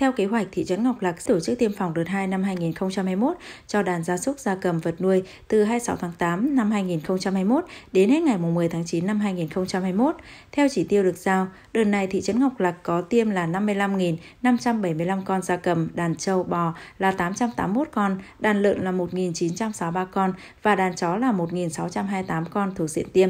Theo kế hoạch, thị trấn Ngọc Lặc tổ chức tiêm phòng đợt 2 năm 2021 cho đàn gia súc gia cầm vật nuôi từ 26 tháng 8 năm 2021 đến hết ngày 10 tháng 9 năm 2021. Theo chỉ tiêu được giao, đợt này thị trấn Ngọc Lặc có tiêm là 55.575 con gia cầm, đàn trâu, bò là 881 con, đàn lợn là 1.963 con và đàn chó là 1.628 con thuộc diện tiêm.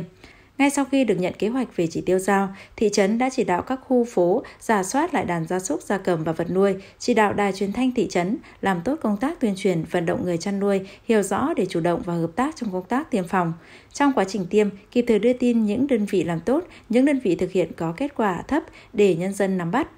Ngay sau khi được nhận kế hoạch về chỉ tiêu giao, thị trấn đã chỉ đạo các khu phố giả soát lại đàn gia súc, gia cầm và vật nuôi, chỉ đạo đài truyền thanh thị trấn làm tốt công tác tuyên truyền, vận động người chăn nuôi hiểu rõ để chủ động và hợp tác trong công tác tiêm phòng. Trong quá trình tiêm, kịp thời đưa tin những đơn vị làm tốt, những đơn vị thực hiện có kết quả thấp để nhân dân nắm bắt.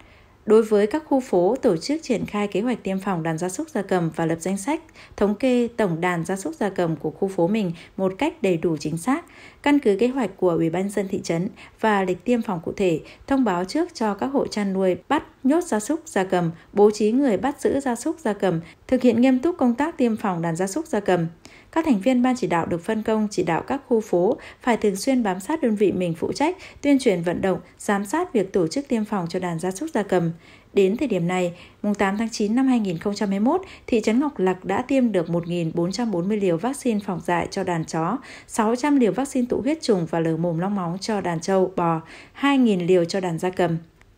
Đối với các khu phố tổ chức triển khai kế hoạch tiêm phòng đàn gia súc gia cầm và lập danh sách thống kê tổng đàn gia súc gia cầm của khu phố mình một cách đầy đủ chính xác, căn cứ kế hoạch của Ủy ban dân thị trấn và lịch tiêm phòng cụ thể, thông báo trước cho các hộ chăn nuôi bắt nhốt gia súc gia cầm, bố trí người bắt giữ gia súc gia cầm, thực hiện nghiêm túc công tác tiêm phòng đàn gia súc gia cầm. Các thành viên ban chỉ đạo được phân công chỉ đạo các khu phố phải thường xuyên bám sát đơn vị mình phụ trách, tuyên truyền vận động, giám sát việc tổ chức tiêm phòng cho đàn gia súc gia cầm Đến thời điểm này, mùng 8 tháng 9 năm 2021, thị trấn Ngọc Lặc đã tiêm được 1.440 liều vaccine phòng dại cho đàn chó, 600 liều vaccine tụ huyết trùng và lở mồm long móng cho đàn trâu, bò, 2.000 liều cho đàn gia cầm.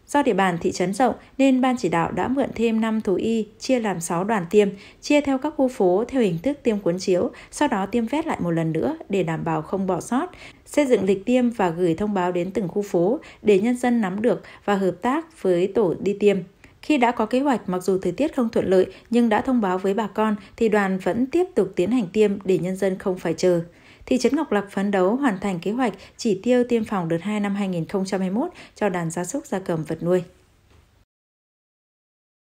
Do địa bàn thị trấn rộng nên ban chỉ đạo đã mượn thêm 5 thú y chia làm 6 đoàn tiêm, chia theo các khu phố theo hình thức tiêm cuốn chiếu, sau đó tiêm vét lại một lần nữa để đảm bảo không bỏ sót, xây dựng lịch tiêm và gửi thông báo đến từng khu phố để nhân dân nắm được và hợp tác với tổ đi tiêm. Khi đã có kế hoạch mặc dù thời tiết không thuận lợi nhưng đã thông báo với bà con thì đoàn vẫn tiếp tục tiến hành tiêm để nhân dân không phải chờ thị trấn Ngọc Lặc phấn đấu hoàn thành kế hoạch chỉ tiêu tiêm phòng đợt 2 năm 2021 cho đàn gia súc gia cầm vật nuôi.